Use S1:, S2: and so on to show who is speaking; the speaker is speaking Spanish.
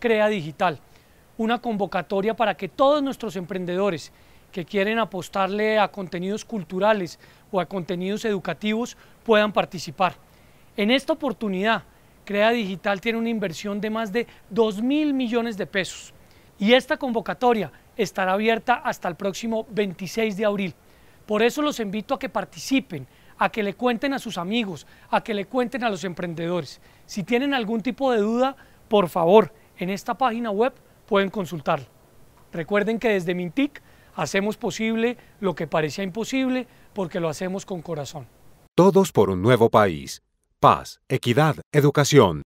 S1: Crea Digital, una convocatoria para que todos nuestros emprendedores que quieren apostarle a contenidos culturales o a contenidos educativos puedan participar. En esta oportunidad, Crea Digital tiene una inversión de más de 2 mil millones de pesos y esta convocatoria estará abierta hasta el próximo 26 de abril. Por eso los invito a que participen, a que le cuenten a sus amigos, a que le cuenten a los emprendedores. Si tienen algún tipo de duda, por favor, en esta página web pueden consultar. Recuerden que desde Mintic hacemos posible lo que parecía imposible porque lo hacemos con corazón.
S2: Todos por un nuevo país. Paz, equidad, educación.